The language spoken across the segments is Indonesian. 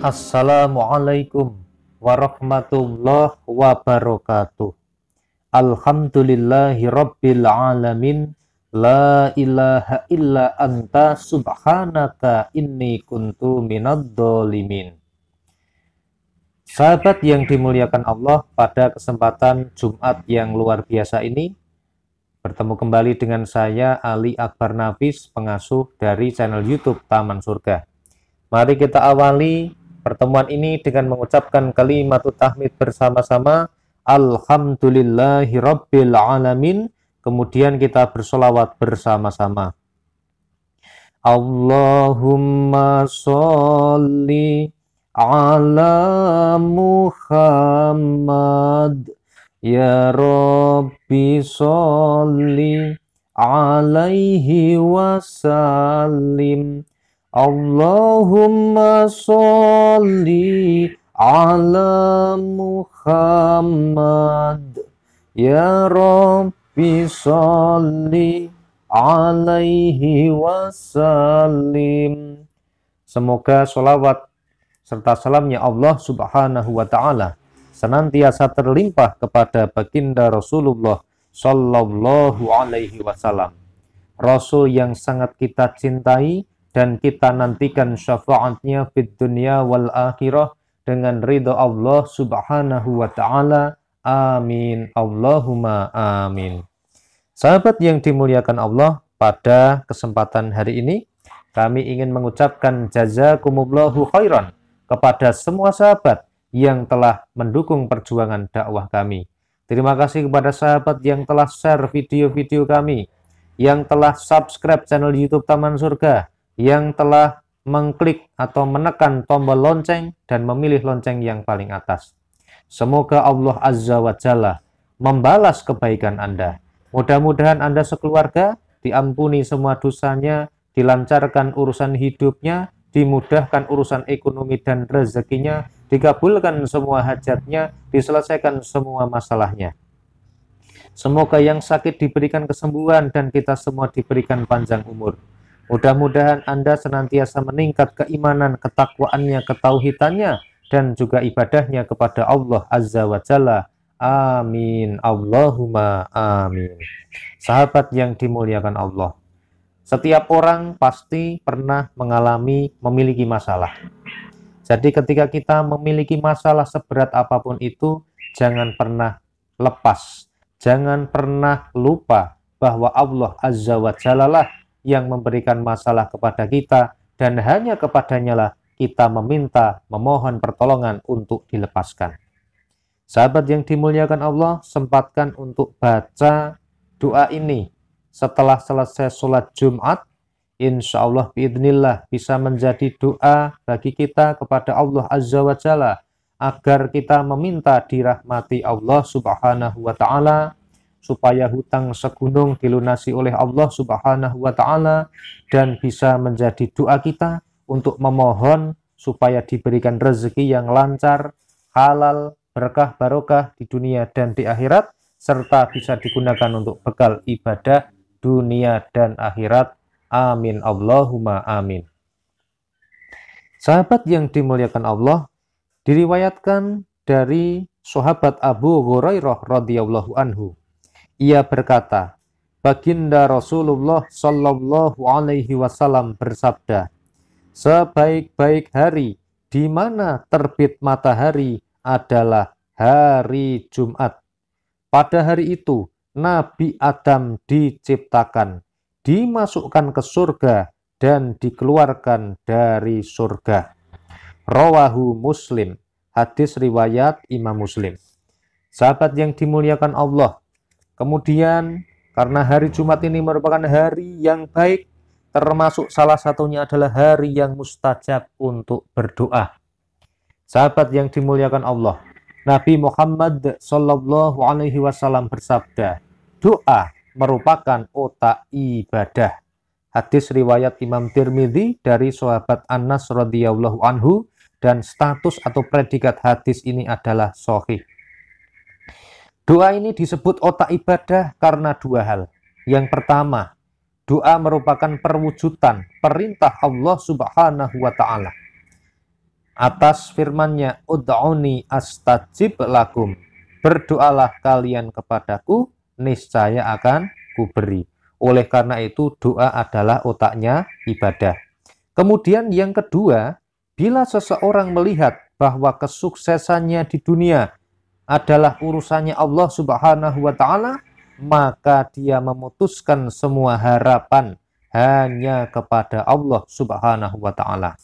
Assalamualaikum warahmatullahi wabarakatuh. Alhamdulillahi rabbil alamin. La ilaha illa anta subhanaka inni kuntu minad Sahabat yang dimuliakan Allah pada kesempatan Jumat yang luar biasa ini, bertemu kembali dengan saya Ali Akbar Nafis, pengasuh dari channel YouTube Taman Surga. Mari kita awali pertemuan ini dengan mengucapkan kalimat tahmid bersama-sama Alhamdulillahi Alamin kemudian kita bersolawat bersama-sama Allahumma sholli ala Muhammad Ya Rabbi sholli alaihi wasallim Allahumma sholli ala Muhammad Ya Rabbi sholli alaihi wasallim Semoga sholawat serta salamnya Allah subhanahu wa ta'ala senantiasa terlimpah kepada baginda Rasulullah sallallahu alaihi wasallam Rasul yang sangat kita cintai dan kita nantikan syafaatnya di dunia wal akhirah dengan ridho Allah subhanahu wa ta'ala. Amin. Allahumma amin. Sahabat yang dimuliakan Allah, pada kesempatan hari ini kami ingin mengucapkan jazakumullahu khairan kepada semua sahabat yang telah mendukung perjuangan dakwah kami. Terima kasih kepada sahabat yang telah share video-video kami, yang telah subscribe channel YouTube Taman Surga, yang telah mengklik atau menekan tombol lonceng dan memilih lonceng yang paling atas. Semoga Allah Azza wa Jalla membalas kebaikan Anda. Mudah-mudahan Anda sekeluarga diampuni semua dosanya, dilancarkan urusan hidupnya, dimudahkan urusan ekonomi dan rezekinya, dikabulkan semua hajatnya, diselesaikan semua masalahnya. Semoga yang sakit diberikan kesembuhan dan kita semua diberikan panjang umur. Mudah-mudahan Anda senantiasa meningkat keimanan, ketakwaannya, ketauhidannya, dan juga ibadahnya kepada Allah Azza wa Jalla. Amin. Allahumma amin. Sahabat yang dimuliakan Allah, setiap orang pasti pernah mengalami memiliki masalah. Jadi ketika kita memiliki masalah seberat apapun itu, jangan pernah lepas. Jangan pernah lupa bahwa Allah Azza wa Jalla yang memberikan masalah kepada kita dan hanya kepadanya lah kita meminta, memohon pertolongan untuk dilepaskan. Sahabat yang dimuliakan Allah, sempatkan untuk baca doa ini setelah selesai sholat Jumat. Insya Allah biidnillah bisa menjadi doa bagi kita kepada Allah Azza wa Jalla agar kita meminta dirahmati Allah Subhanahu wa Ta'ala supaya hutang segunung dilunasi oleh Allah Subhanahu wa taala dan bisa menjadi doa kita untuk memohon supaya diberikan rezeki yang lancar, halal, berkah barokah di dunia dan di akhirat serta bisa digunakan untuk bekal ibadah dunia dan akhirat. Amin Allahumma amin. Sahabat yang dimuliakan Allah diriwayatkan dari sahabat Abu Hurairah radhiyallahu anhu ia berkata, Baginda Rasulullah Shallallahu Alaihi Wasallam bersabda, sebaik-baik hari di mana terbit matahari adalah hari Jumat. Pada hari itu Nabi Adam diciptakan, dimasukkan ke surga dan dikeluarkan dari surga. Rawahu Muslim, hadis riwayat Imam Muslim. Sahabat yang dimuliakan Allah, Kemudian karena hari Jumat ini merupakan hari yang baik, termasuk salah satunya adalah hari yang mustajab untuk berdoa. Sahabat yang dimuliakan Allah, Nabi Muhammad SAW Alaihi Wasallam bersabda, doa merupakan otak ibadah. Hadis riwayat Imam Tirmidzi dari sahabat Anas radhiyallahu anhu dan status atau predikat hadis ini adalah sahih. Doa ini disebut otak ibadah karena dua hal. Yang pertama, doa merupakan perwujudan perintah Allah Subhanahu wa taala atas firman-Nya ud'uni astajib lakum berdoalah kalian kepadaku niscaya akan kuberi oleh karena itu doa adalah otaknya ibadah kemudian yang kedua bila seseorang melihat bahwa kesuksesannya di dunia adalah urusannya Allah Subhanahu wa taala, maka dia memutuskan semua harapan hanya kepada Allah Subhanahu wa taala.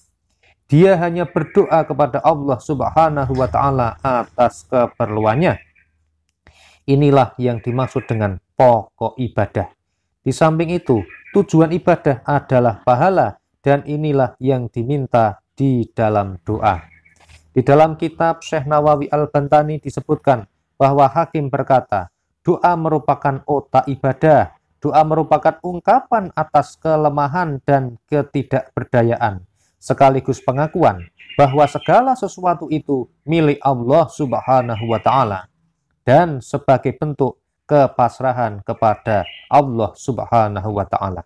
Dia hanya berdoa kepada Allah Subhanahu wa taala atas keperluannya. Inilah yang dimaksud dengan pokok ibadah. Di samping itu, tujuan ibadah adalah pahala dan inilah yang diminta di dalam doa. Di dalam kitab Syekh Nawawi Al-Bantani disebutkan bahwa hakim berkata, doa merupakan otak ibadah, doa merupakan ungkapan atas kelemahan dan ketidakberdayaan, sekaligus pengakuan bahwa segala sesuatu itu milik Allah Subhanahu wa taala dan sebagai bentuk kepasrahan kepada Allah Subhanahu wa taala.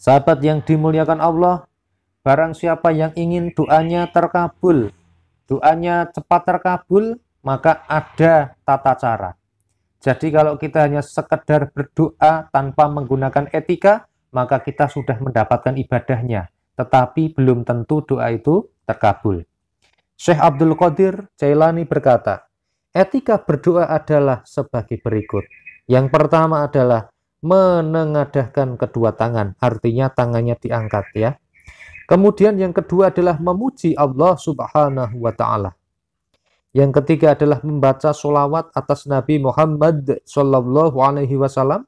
Sahabat yang dimuliakan Allah, Barang siapa yang ingin doanya terkabul, doanya cepat terkabul, maka ada tata cara. Jadi kalau kita hanya sekedar berdoa tanpa menggunakan etika, maka kita sudah mendapatkan ibadahnya. Tetapi belum tentu doa itu terkabul. Syekh Abdul Qadir Jailani berkata, etika berdoa adalah sebagai berikut. Yang pertama adalah menengadahkan kedua tangan, artinya tangannya diangkat ya. Kemudian yang kedua adalah memuji Allah subhanahu wa ta'ala. Yang ketiga adalah membaca solawat atas Nabi Muhammad sallallahu alaihi wasallam.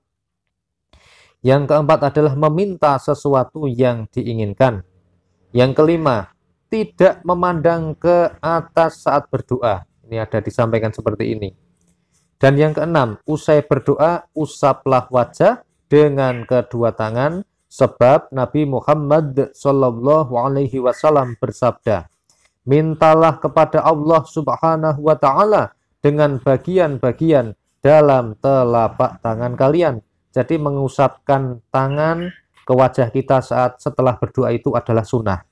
Yang keempat adalah meminta sesuatu yang diinginkan. Yang kelima, tidak memandang ke atas saat berdoa. Ini ada disampaikan seperti ini. Dan yang keenam, usai berdoa, usaplah wajah dengan kedua tangan Sebab Nabi Muhammad Shallallahu Alaihi Wasallam bersabda, mintalah kepada Allah Subhanahu Wa Taala dengan bagian-bagian dalam telapak tangan kalian. Jadi mengusapkan tangan ke wajah kita saat setelah berdoa itu adalah sunnah.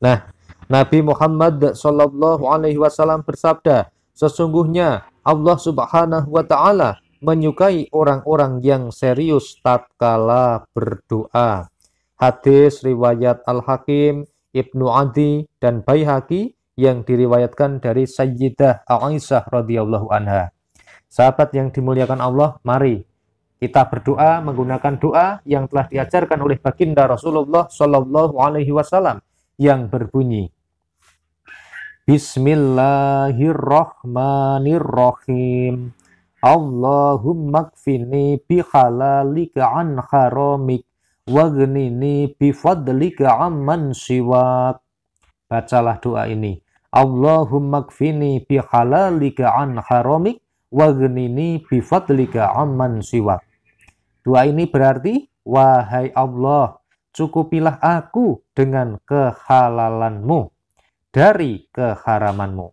Nah, Nabi Muhammad Shallallahu Alaihi Wasallam bersabda, sesungguhnya Allah Subhanahu Wa Taala menyukai orang-orang yang serius tatkala berdoa. Hadis riwayat Al-Hakim, Ibnu Adi dan Baihaqi yang diriwayatkan dari Sayyidah Aisyah radhiyallahu anha. Sahabat yang dimuliakan Allah, mari kita berdoa menggunakan doa yang telah diajarkan oleh baginda Rasulullah Shallallahu alaihi wasallam yang berbunyi Bismillahirrahmanirrahim. Allahumma kfini bihalalika an haramik wagnini bifadlika amman siwak. Bacalah doa ini. Allahumma kfini bihalalika an haramik wagnini bifadlika amman siwak. Doa ini berarti, Wahai Allah, cukupilah aku dengan kehalalanmu dari keharamanmu.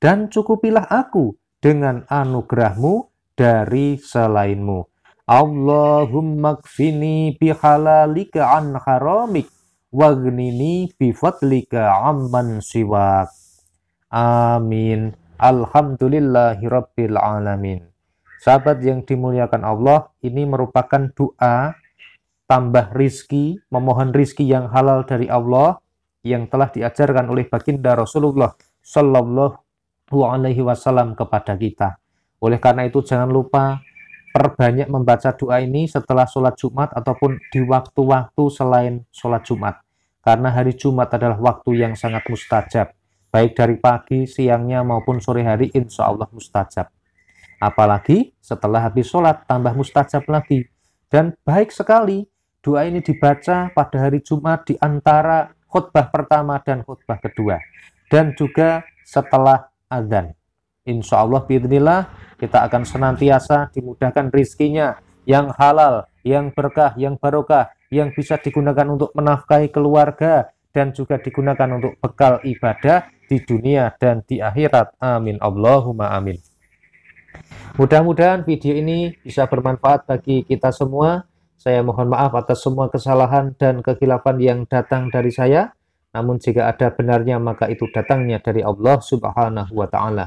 Dan cukupilah aku dengan anugerahmu dari selainmu. Allahumma kfini bihalalika an haramik wagnini bifadlika amman siwak. Amin. Alhamdulillahi Rabbil Alamin. Sahabat yang dimuliakan Allah, ini merupakan doa tambah rizki, memohon rizki yang halal dari Allah yang telah diajarkan oleh baginda Rasulullah Shallallahu Alaihi Wasallam kepada kita. Oleh karena itu jangan lupa perbanyak membaca doa ini setelah sholat Jumat ataupun di waktu-waktu selain sholat Jumat. Karena hari Jumat adalah waktu yang sangat mustajab. Baik dari pagi, siangnya maupun sore hari insya Allah mustajab. Apalagi setelah habis sholat tambah mustajab lagi. Dan baik sekali doa ini dibaca pada hari Jumat di antara khutbah pertama dan khutbah kedua. Dan juga setelah azan. Insya Allah biidnillah kita akan senantiasa dimudahkan rizkinya yang halal, yang berkah, yang barokah, yang bisa digunakan untuk menafkahi keluarga dan juga digunakan untuk bekal ibadah di dunia dan di akhirat. Amin. Allahumma amin. Mudah-mudahan video ini bisa bermanfaat bagi kita semua. Saya mohon maaf atas semua kesalahan dan kekhilafan yang datang dari saya. Namun jika ada benarnya maka itu datangnya dari Allah Subhanahu wa taala.